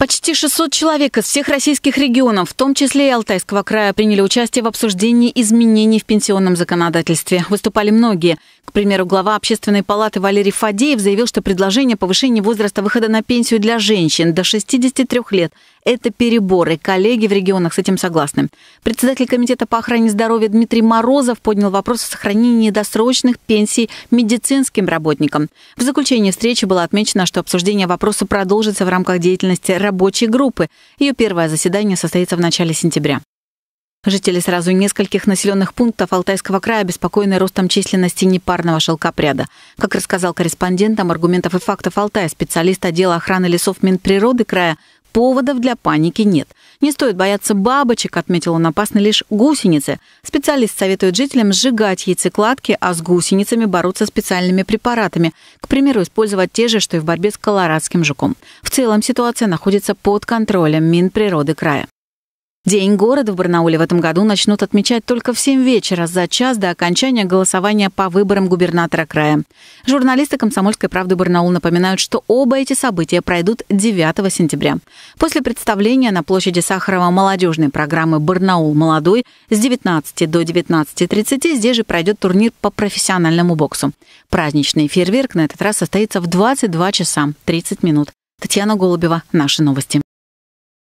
Почти 600 человек из всех российских регионов, в том числе и Алтайского края, приняли участие в обсуждении изменений в пенсионном законодательстве. Выступали многие. К примеру, глава общественной палаты Валерий Фадеев заявил, что предложение повышения возраста выхода на пенсию для женщин до 63 лет это переборы. Коллеги в регионах с этим согласны. Председатель Комитета по охране здоровья Дмитрий Морозов поднял вопрос о сохранении досрочных пенсий медицинским работникам. В заключении встречи было отмечено, что обсуждение вопроса продолжится в рамках деятельности рабочей группы. Ее первое заседание состоится в начале сентября. Жители сразу нескольких населенных пунктов Алтайского края обеспокоены ростом численности непарного шелкопряда. Как рассказал корреспондентам аргументов и фактов Алтая специалист отдела охраны лесов Минприроды края поводов для паники нет. Не стоит бояться бабочек, отметил он, опасны лишь гусеницы. Специалист советует жителям сжигать яйцекладки, а с гусеницами бороться специальными препаратами. К примеру, использовать те же, что и в борьбе с колорадским жуком. В целом ситуация находится под контролем Минприроды края. День города в Барнауле в этом году начнут отмечать только в 7 вечера, за час до окончания голосования по выборам губернатора края. Журналисты «Комсомольской правды Барнаул» напоминают, что оба эти события пройдут 9 сентября. После представления на площади Сахарова молодежной программы «Барнаул молодой» с 19 до 19.30 здесь же пройдет турнир по профессиональному боксу. Праздничный фейерверк на этот раз состоится в 22 часа 30 минут. Татьяна Голубева, «Наши новости».